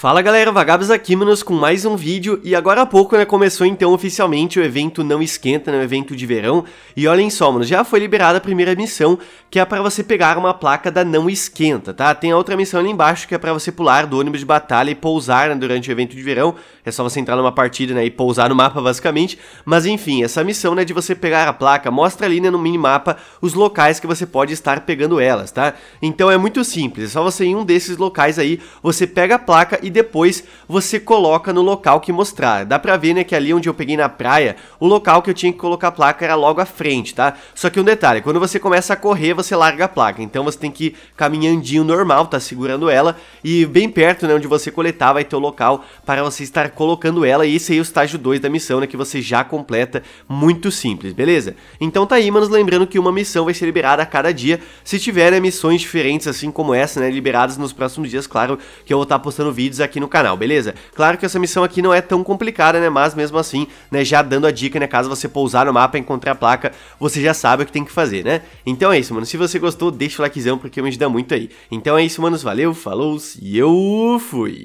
Fala galera, Vagabos aqui, manos, com mais um vídeo e agora há pouco né, começou então oficialmente o evento Não Esquenta, né, o evento de verão e olhem só, mano, já foi liberada a primeira missão que é para você pegar uma placa da Não Esquenta, tá? Tem a outra missão ali embaixo que é para você pular do ônibus de batalha e pousar né, durante o evento de verão, é só você entrar numa partida né, e pousar no mapa basicamente, mas enfim, essa missão né, de você pegar a placa mostra ali né, no minimapa os locais que você pode estar pegando elas, tá? Então é muito simples, é só você ir em um desses locais aí, você pega a placa e e depois você coloca no local que mostrar. Dá pra ver, né, que ali onde eu peguei na praia, o local que eu tinha que colocar a placa era logo à frente, tá? Só que um detalhe, quando você começa a correr, você larga a placa, então você tem que ir caminhandinho normal, tá segurando ela, e bem perto, né, onde você coletar vai ter o local para você estar colocando ela, e esse aí é o estágio 2 da missão, né, que você já completa, muito simples, beleza? Então tá aí, manos, lembrando que uma missão vai ser liberada a cada dia, se tiver, né, missões diferentes assim como essa, né, liberadas nos próximos dias, claro, que eu vou estar tá postando vídeos vídeos aqui no canal, beleza? Claro que essa missão aqui não é tão complicada, né? Mas mesmo assim, né, já dando a dica, né? Caso você pousar no mapa e encontrar a placa, você já sabe o que tem que fazer, né? Então é isso, mano. Se você gostou, deixa o likezão porque me ajuda muito aí. Então é isso, manos. Valeu, falou e eu fui!